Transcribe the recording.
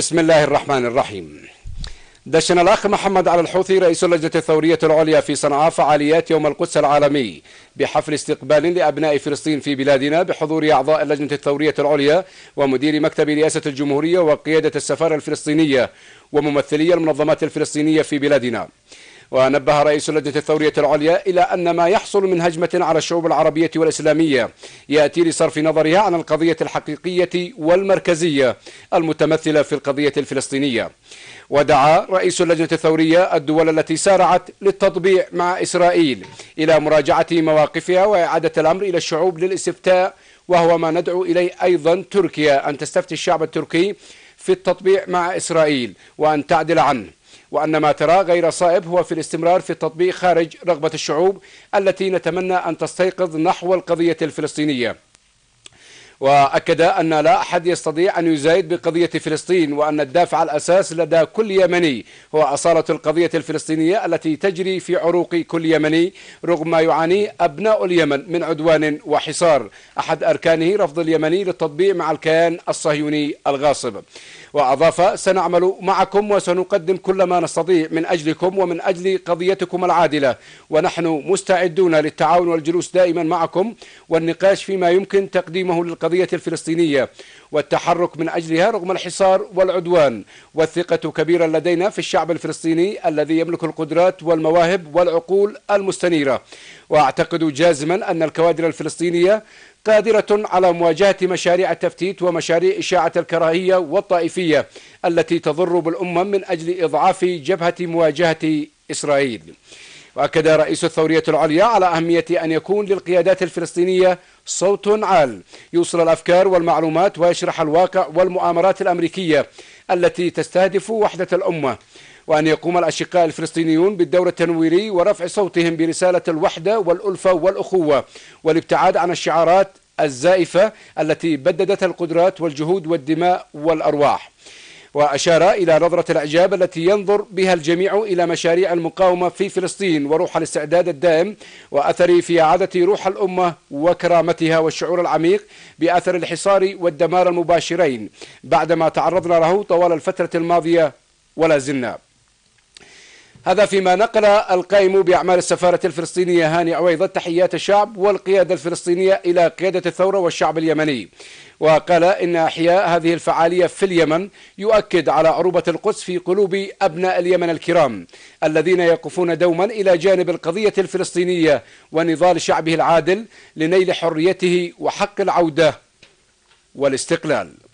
بسم الله الرحمن الرحيم دشن الأخ محمد على الحوثي رئيس اللجنة الثورية العليا في صنعاء فعاليات يوم القدس العالمي بحفل استقبال لأبناء فلسطين في بلادنا بحضور أعضاء اللجنة الثورية العليا ومدير مكتب رئاسة الجمهورية وقيادة السفارة الفلسطينية وممثلي المنظمات الفلسطينية في بلادنا ونبه رئيس لجنة الثورية العليا إلى أن ما يحصل من هجمة على الشعوب العربية والإسلامية يأتي لصرف نظرها عن القضية الحقيقية والمركزية المتمثلة في القضية الفلسطينية ودعا رئيس اللجنة الثورية الدول التي سارعت للتطبيع مع إسرائيل إلى مراجعة مواقفها وإعادة الأمر إلى الشعوب للاستفتاء وهو ما ندعو إليه أيضا تركيا أن تستفتي الشعب التركي في التطبيع مع إسرائيل وأن تعدل عنه وأن ما ترى غير صائب هو في الاستمرار في التطبيق خارج رغبة الشعوب التي نتمنى أن تستيقظ نحو القضية الفلسطينية وأكد أن لا أحد يستطيع أن يزايد بقضية فلسطين وأن الدافع الأساس لدى كل يمني هو أصالة القضية الفلسطينية التي تجري في عروق كل يمني رغم ما يعاني أبناء اليمن من عدوان وحصار أحد أركانه رفض اليمني للتطبيع مع الكيان الصهيوني الغاصب وأضاف سنعمل معكم وسنقدم كل ما نستطيع من أجلكم ومن أجل قضيتكم العادلة ونحن مستعدون للتعاون والجلوس دائما معكم والنقاش فيما يمكن تقديمه للقضية الفلسطينية والتحرك من أجلها رغم الحصار والعدوان والثقة كبيرة لدينا في الشعب الفلسطيني الذي يملك القدرات والمواهب والعقول المستنيرة وأعتقد جازما أن الكوادر الفلسطينية قادرة على مواجهة مشاريع التفتيت ومشاريع إشاعة الكراهية والطائفية السورية التي تضر بالأمة من أجل إضعاف جبهة مواجهة إسرائيل وأكد رئيس الثورية العليا على أهمية أن يكون للقيادات الفلسطينية صوت عال يوصل الأفكار والمعلومات ويشرح الواقع والمؤامرات الأمريكية التي تستهدف وحدة الأمة وأن يقوم الأشقاء الفلسطينيون بالدور التنويري ورفع صوتهم برسالة الوحدة والألفة والأخوة والابتعاد عن الشعارات الزائفة التي بددت القدرات والجهود والدماء والأرواح وأشار إلى نظرة الإعجاب التي ينظر بها الجميع إلى مشاريع المقاومة في فلسطين وروح الاستعداد الدائم وأثر في إعادة روح الأمة وكرامتها والشعور العميق بأثر الحصار والدمار المباشرين بعدما تعرضنا له طوال الفترة الماضية ولا زلنا هذا فيما نقل القائم بأعمال السفارة الفلسطينية هاني عويضة تحيات الشعب والقيادة الفلسطينية إلى قيادة الثورة والشعب اليمني وقال إن إحياء هذه الفعالية في اليمن يؤكد على عروبة القدس في قلوب أبناء اليمن الكرام الذين يقفون دوما إلى جانب القضية الفلسطينية ونضال شعبه العادل لنيل حريته وحق العودة والاستقلال